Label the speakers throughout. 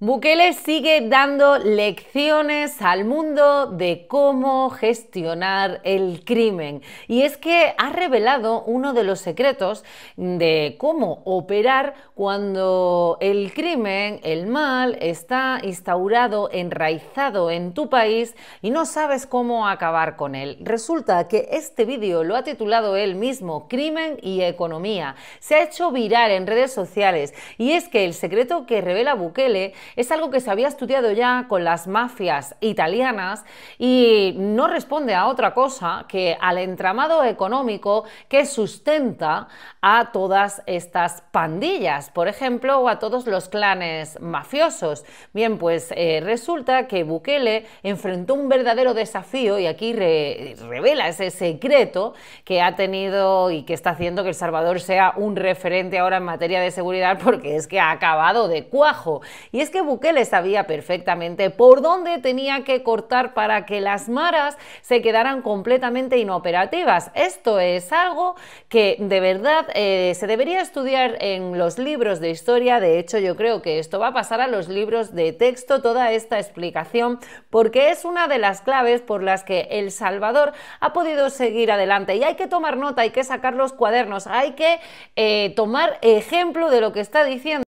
Speaker 1: Bukele sigue dando lecciones al mundo de cómo gestionar el crimen. Y es que ha revelado uno de los secretos de cómo operar cuando el crimen, el mal, está instaurado, enraizado en tu país y no sabes cómo acabar con él. Resulta que este vídeo lo ha titulado él mismo Crimen y Economía. Se ha hecho viral en redes sociales y es que el secreto que revela Bukele es algo que se había estudiado ya con las mafias italianas y no responde a otra cosa que al entramado económico que sustenta a todas estas pandillas, por ejemplo, o a todos los clanes mafiosos. Bien, pues eh, resulta que Bukele enfrentó un verdadero desafío y aquí revela ese secreto que ha tenido y que está haciendo que El Salvador sea un referente ahora en materia de seguridad porque es que ha acabado de cuajo. Y es que Bukele sabía perfectamente por dónde tenía que cortar para que las maras se quedaran completamente inoperativas. Esto es algo que de verdad eh, se debería estudiar en los libros de historia. De hecho, yo creo que esto va a pasar a los libros de texto, toda esta explicación, porque es una de las claves por las que El Salvador ha podido seguir adelante. Y hay que tomar nota, hay que sacar los cuadernos, hay que eh, tomar ejemplo de lo que está diciendo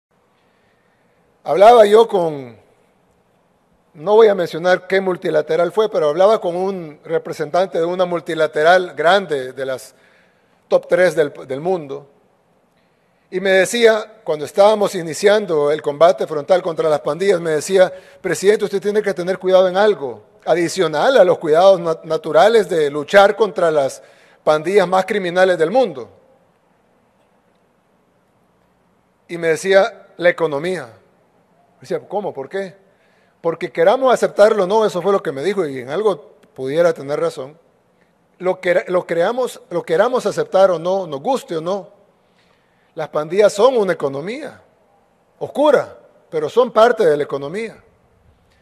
Speaker 2: Hablaba yo con, no voy a mencionar qué multilateral fue, pero hablaba con un representante de una multilateral grande de las top tres del, mundo. Y me decía, cuando estábamos iniciando el combate frontal contra las pandillas, me decía, presidente, usted tiene que tener cuidado en algo, adicional a los cuidados naturales de luchar contra las pandillas más criminales del mundo. Y me decía, la economía. Decía, ¿cómo? ¿Por qué? Porque queramos aceptarlo o no, eso fue lo que me dijo y en algo pudiera tener razón. Lo, que, lo, creamos, lo queramos aceptar o no, nos guste o no, las pandillas son una economía oscura, pero son parte de la economía.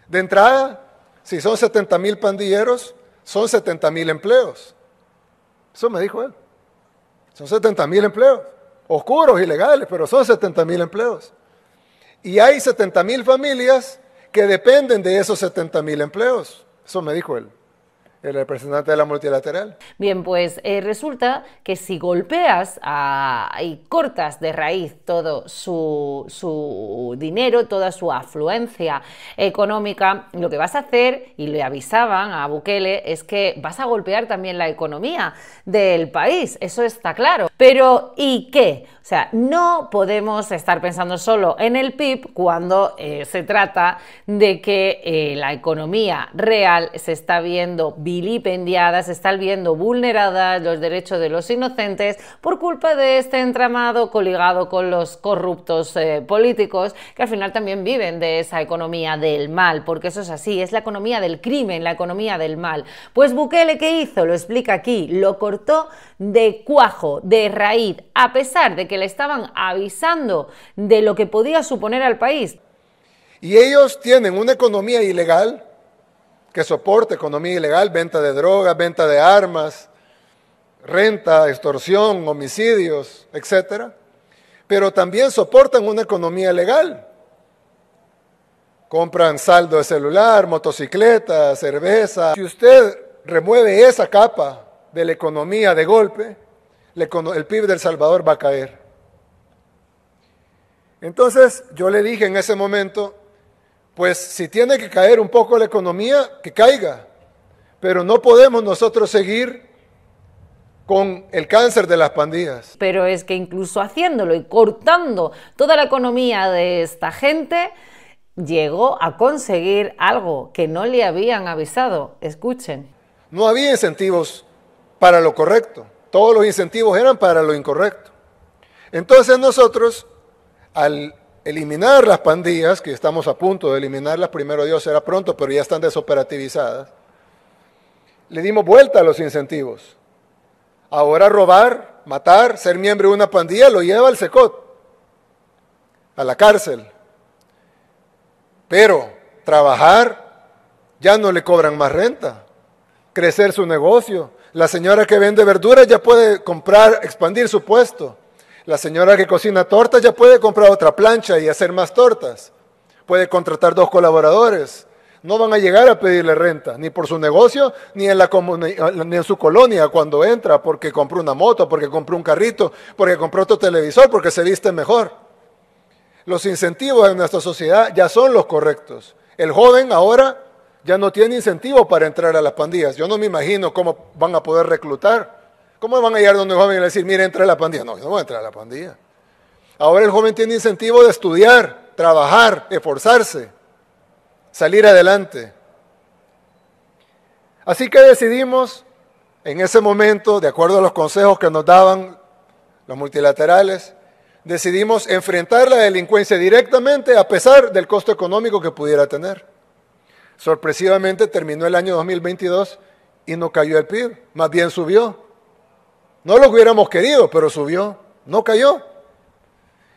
Speaker 2: De entrada, si son 70 mil pandilleros, son 70 mil empleos. Eso me dijo él. Son 70 mil empleos, oscuros, ilegales, pero son 70 mil empleos. Y hay 70 mil familias que dependen de esos 70 mil empleos. Eso me dijo él el representante de la multilateral.
Speaker 1: Bien, pues eh, resulta que si golpeas y cortas de raíz todo su, dinero, toda su afluencia económica, lo que vas a hacer, y le avisaban a Bukele, es que vas a golpear también la economía del país, eso está claro. Pero ¿y qué? O sea, no podemos estar pensando solo en el PIB cuando eh, se trata de que eh, la economía real se está viendo bien vilipendiadas, están viendo vulneradas los derechos de los inocentes por culpa de este entramado coligado con los corruptos eh, políticos que al final también viven de esa economía del mal, porque eso es así, es la economía del crimen, la economía del mal. Pues Bukele, ¿qué hizo? Lo explica aquí, lo cortó de cuajo, de raíz, a pesar de que le estaban avisando de lo que podía suponer al país.
Speaker 2: Y ellos tienen una economía ilegal que soporta economía ilegal, venta de drogas, venta de armas, renta, extorsión, homicidios, etc. Pero también soportan una economía legal. Compran saldo de celular, motocicleta, cerveza. Si usted remueve esa capa de la economía de golpe, el PIB del Salvador va a caer. Entonces yo le dije en ese momento, pues si tiene que caer un poco la economía, que caiga. Pero no podemos nosotros seguir con el cáncer de las pandillas.
Speaker 1: Pero es que incluso haciéndolo y cortando toda la economía de esta gente, llegó a conseguir algo que no le habían avisado. Escuchen.
Speaker 2: No había incentivos para lo correcto. Todos los incentivos eran para lo incorrecto. Entonces nosotros, al eliminar las pandillas, que estamos a punto de eliminarlas, primero Dios será pronto, pero ya están desoperativizadas. Le dimos vuelta a los incentivos. Ahora robar, matar, ser miembro de una pandilla lo lleva al SECOT, a la cárcel. Pero trabajar ya no le cobran más renta, crecer su negocio. La señora que vende verduras ya puede comprar, expandir su puesto. La señora que cocina tortas ya puede comprar otra plancha y hacer más tortas. Puede contratar dos colaboradores. No van a llegar a pedirle renta, ni por su negocio, ni en, la eh, en su colonia cuando entra, porque compró una moto, porque compró un carrito, porque compró otro televisor, porque se viste mejor. Los incentivos en nuestra sociedad ya son los correctos. El joven ahora ya no tiene incentivo para entrar a las pandillas. Yo no me imagino cómo van a poder reclutar ¿Cómo van a llegar donde el joven y le decir, mire, entra a la pandilla? No, yo no voy a entrar a la pandilla. Ahora el joven tiene incentivo de estudiar, trabajar, esforzarse, salir adelante. Así que decidimos en ese momento, de acuerdo a los consejos que nos daban los multilaterales, decidimos enfrentar la delincuencia directamente a pesar del costo económico que pudiera tener. Sorpresivamente terminó el año 2022 y no cayó el PIB, más bien subió. No lo hubiéramos querido, pero subió, no cayó.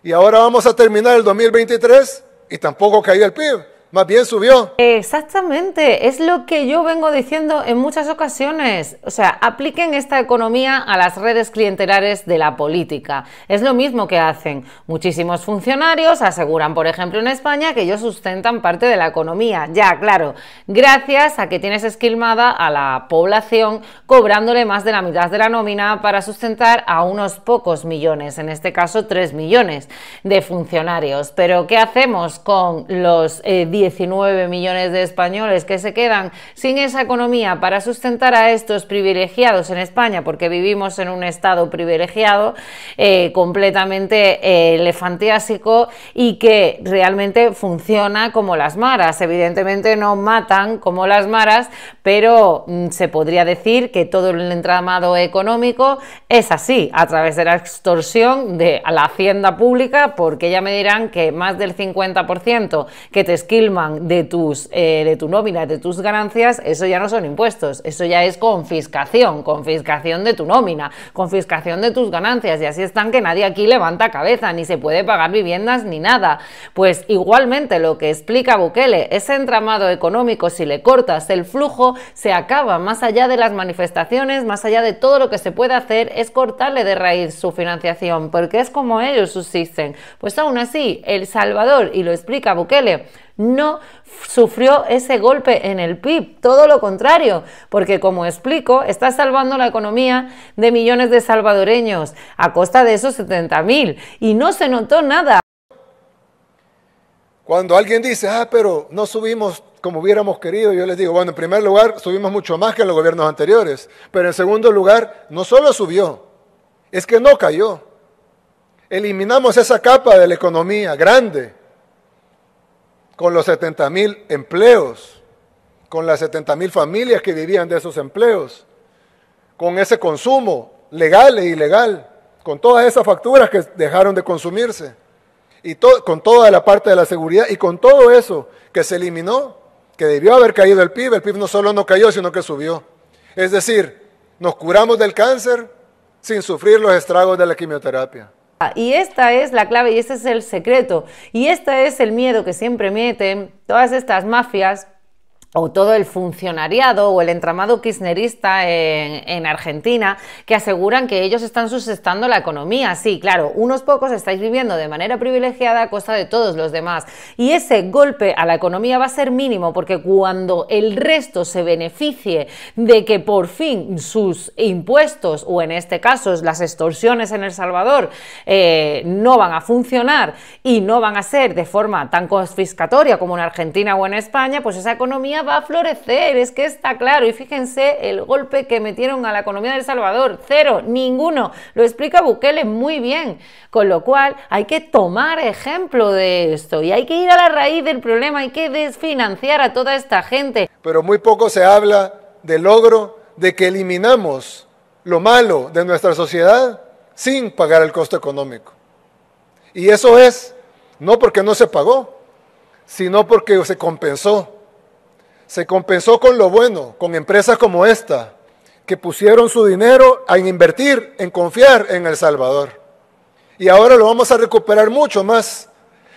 Speaker 2: Y ahora vamos a terminar el 2023 y tampoco cayó el PIB más bien subió.
Speaker 1: Exactamente, es lo que yo vengo diciendo en muchas ocasiones. O sea, apliquen esta economía a las redes clientelares de la política. Es lo mismo que hacen muchísimos funcionarios, aseguran, por ejemplo, en España que ellos sustentan parte de la economía. Ya, claro, gracias a que tienes esquilmada a la población cobrándole más de la mitad de la nómina para sustentar a unos pocos millones, en este caso 3 millones de funcionarios. Pero, ¿qué hacemos con los eh, 19 millones de españoles que se quedan sin esa economía para sustentar a estos privilegiados en España, porque vivimos en un Estado privilegiado eh, completamente eh, elefantiásico y que realmente funciona como las maras. Evidentemente no matan como las maras, pero mm, se podría decir que todo el entramado económico es así, a través de la extorsión de la hacienda pública, porque ya me dirán que más del 50% que te esquila de, tus, eh, de tu nómina, de tus ganancias, eso ya no son impuestos, eso ya es confiscación, confiscación de tu nómina, confiscación de tus ganancias, y así están que nadie aquí levanta cabeza, ni se puede pagar viviendas ni nada. Pues igualmente lo que explica Bukele, ese entramado económico, si le cortas el flujo, se acaba, más allá de las manifestaciones, más allá de todo lo que se puede hacer, es cortarle de raíz su financiación, porque es como ellos subsisten. Pues aún así, El Salvador, y lo explica Bukele, no sufrió ese golpe en el PIB, todo lo contrario, porque como explico, está salvando la economía de millones de salvadoreños a costa de esos mil y no se notó nada. Cuando
Speaker 2: alguien dice, ah, pero no subimos como hubiéramos querido, yo les digo, bueno, en primer lugar, subimos mucho más que en los gobiernos anteriores, pero en segundo lugar, no solo subió, es que no cayó. Eliminamos esa capa de la economía grande con los 70 mil empleos, con las 70 mil familias que vivían de esos empleos, con ese consumo legal e ilegal, con todas esas facturas que dejaron de consumirse, y con toda la parte de la seguridad y con todo eso que se eliminó, que debió haber caído el PIB, el PIB no solo no cayó, sino que subió. Es decir, nos curamos del cáncer sin sufrir los estragos de la
Speaker 1: quimioterapia. Ah, y esta es la clave y este es el secreto. Y este es el miedo que siempre meten todas estas mafias o todo el funcionariado o el entramado kirchnerista en, Argentina, que aseguran que ellos están sustentando la economía. Sí, claro, unos pocos estáis viviendo de manera privilegiada a costa de todos los demás. Y ese golpe a la economía va a ser mínimo, porque cuando el resto se beneficie de que por fin sus impuestos, o en este caso las extorsiones en El Salvador, eh, no van a funcionar y no van a ser de forma tan confiscatoria como en Argentina o en España, pues esa economía va a florecer, es que está claro. Y fíjense el golpe que metieron a la economía del Salvador, cero, ninguno. Lo explica Bukele muy bien. Con lo cual hay que tomar ejemplo de esto y hay que ir a la raíz del problema, hay que desfinanciar a toda esta gente.
Speaker 2: Pero muy poco se habla del logro de que eliminamos lo malo de nuestra sociedad sin pagar el costo económico. Y eso es no porque no se pagó, sino porque se compensó se compensó con lo bueno, con empresas como esta, que pusieron su dinero a invertir, en confiar en El Salvador. Y ahora lo vamos a recuperar mucho más,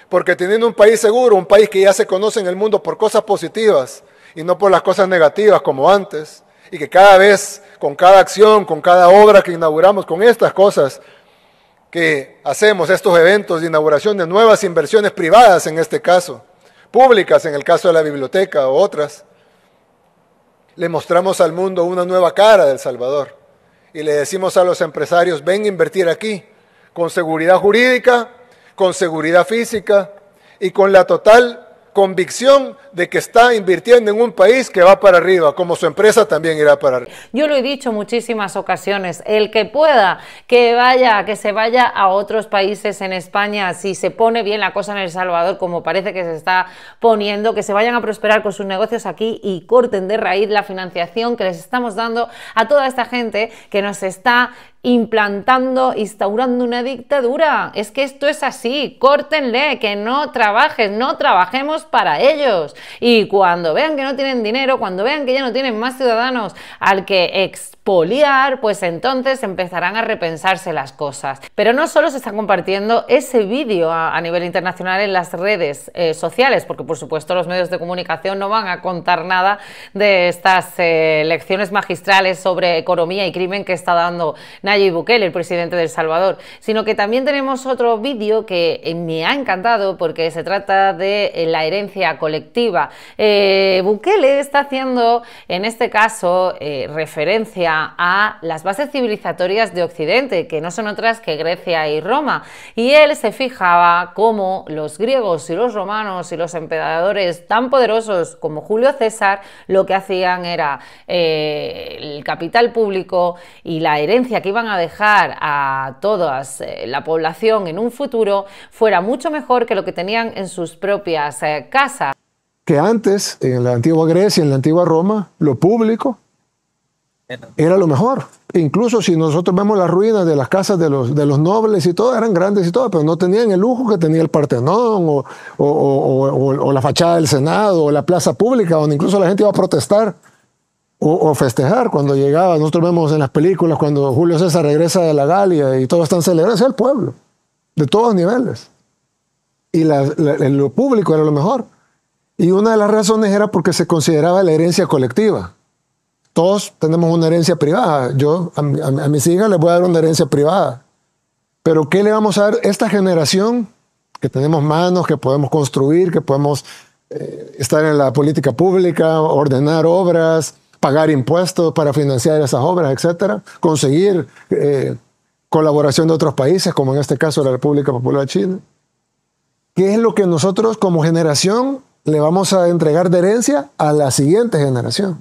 Speaker 2: porque teniendo un país seguro, un país que ya se conoce en el mundo por cosas positivas y no por las cosas negativas como antes, y que cada vez, con cada acción, con cada obra que inauguramos, con estas cosas que hacemos, estos eventos de inauguración de nuevas inversiones privadas en este caso, públicas, en el caso de la biblioteca o otras, le mostramos al mundo una nueva cara del Salvador y le decimos a los empresarios, ven a invertir aquí, con seguridad jurídica, con seguridad física y con la total convicción de que está invirtiendo en un país que va para arriba, como su empresa también irá para arriba.
Speaker 1: Yo lo he dicho muchísimas ocasiones, el que pueda, que vaya, que se vaya a otros países en España, si se pone bien la cosa en El Salvador, como parece que se está poniendo, que se vayan a prosperar con sus negocios aquí y corten de raíz la financiación que les estamos dando a toda esta gente que nos está implantando, instaurando una dictadura. Es que esto es así, córtenle, que no trabajen, no trabajemos para ellos. Y cuando vean que no tienen dinero, cuando vean que ya no tienen más ciudadanos al que expoliar, pues entonces empezarán a repensarse las cosas. Pero no solo se está compartiendo ese vídeo a, nivel internacional en las redes eh, sociales, porque por supuesto los medios de comunicación no van a contar nada de estas elecciones eh, lecciones magistrales sobre economía y crimen que está dando Nayib Bukele, el presidente de El Salvador, sino que también tenemos otro vídeo que me ha encantado porque se trata de eh, la herencia colectiva eh, Bukele está haciendo, en este caso, eh, referencia a las bases civilizatorias de Occidente, que no son otras que Grecia y Roma. Y él se fijaba cómo los griegos y los romanos y los emperadores tan poderosos como Julio César lo que hacían era eh, el capital público y la herencia que iban a dejar a toda la población en un futuro fuera mucho mejor que lo que tenían en sus propias casas
Speaker 2: que antes, en la antigua Grecia, en la antigua Roma, lo público era lo mejor. Incluso si nosotros vemos las ruinas de las casas de los, de los nobles y todo, eran grandes y todo, pero no tenían el lujo que tenía el Partenón o, la fachada del Senado o la plaza pública, donde incluso la gente iba a protestar o, festejar cuando llegaba. Nosotros vemos en las películas cuando Julio César regresa de la Galia y todos están celebrando, es el pueblo, de todos niveles. Y lo público era lo mejor. Y una de las razones era porque se consideraba la herencia colectiva. Todos tenemos una herencia privada. Yo a, mis hijas les voy a dar una herencia privada. Pero ¿qué le vamos a dar a esta generación que tenemos manos, que podemos construir, que podemos eh, estar en la política pública, ordenar obras, pagar impuestos para financiar esas obras, etcétera, conseguir eh, colaboración de otros países, como en este caso la República Popular China? ¿Qué es lo que nosotros como generación le vamos a entregar de herencia a la siguiente generación.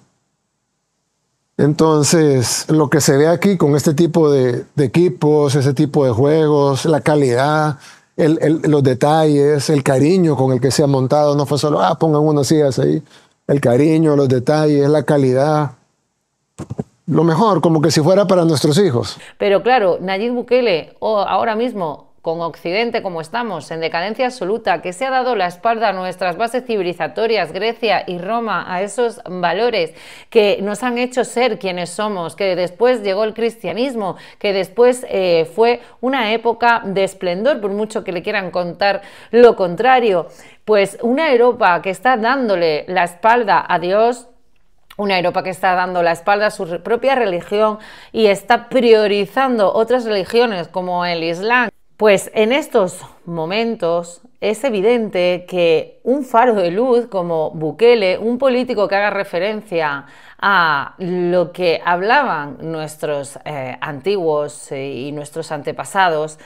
Speaker 2: Entonces, lo que se ve aquí con este tipo de, equipos, ese tipo de juegos, la calidad, los detalles, el cariño con el que se ha montado, no fue solo, ah, pongan unas sillas ahí, el cariño, los detalles, la calidad. Lo mejor, como que si fuera para nuestros hijos.
Speaker 1: Pero claro, Nayib Bukele, o oh, ahora mismo, con Occidente como estamos, en decadencia absoluta, que se ha dado la espalda a nuestras bases civilizatorias, Grecia y Roma, a esos valores que nos han hecho ser quienes somos, que después llegó el cristianismo, que después eh, fue una época de esplendor, por mucho que le quieran contar lo contrario. Pues una Europa que está dándole la espalda a Dios, una Europa que está dando la espalda a su propia religión y está priorizando otras religiones como el Islam. Pues en estos momentos es evidente que un faro de luz como Bukele, un político que haga referencia a lo que hablaban nuestros eh, antiguos eh, y nuestros antepasados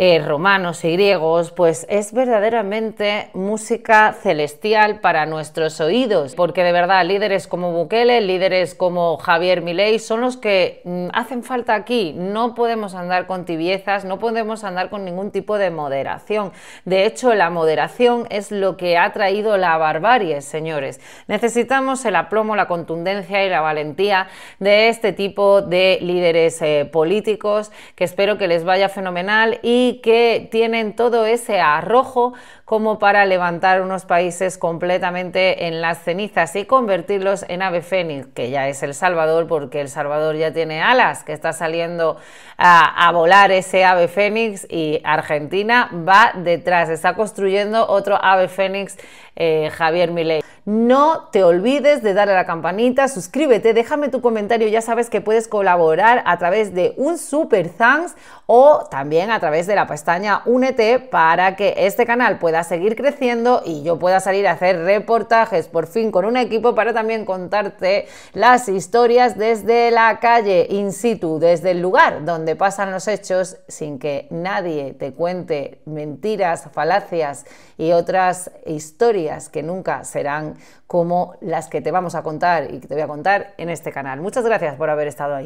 Speaker 1: eh, romanos y griegos, pues es verdaderamente música celestial para nuestros oídos, porque de verdad líderes como Bukele, líderes como Javier Milei son los que mm, hacen falta aquí. No podemos andar con tibiezas, no podemos andar con ningún tipo de moderación. De hecho, la moderación es lo que ha traído la barbarie, señores. Necesitamos el aplomo, la contundencia y la valentía de este tipo de líderes eh, políticos, que espero que les vaya fenomenal y que tienen todo ese arrojo como para levantar unos países completamente en las cenizas y convertirlos en ave fénix, que ya es El Salvador, porque El Salvador ya tiene alas, que está saliendo a volar ese ave fénix y Argentina va detrás, está construyendo otro ave fénix eh, Javier Milei. No te olvides de darle a la campanita, suscríbete, déjame tu comentario, ya sabes que puedes colaborar a través de un super thanks o también a través de la pestaña Únete para que este canal pueda seguir creciendo y yo pueda salir a hacer reportajes por fin con un equipo para también contarte las historias desde la calle, in situ, desde el lugar donde pasan los hechos sin que nadie te cuente mentiras, falacias y otras historias que nunca serán como las que te vamos a contar y que te voy a contar en este canal. Muchas gracias por haber estado ahí.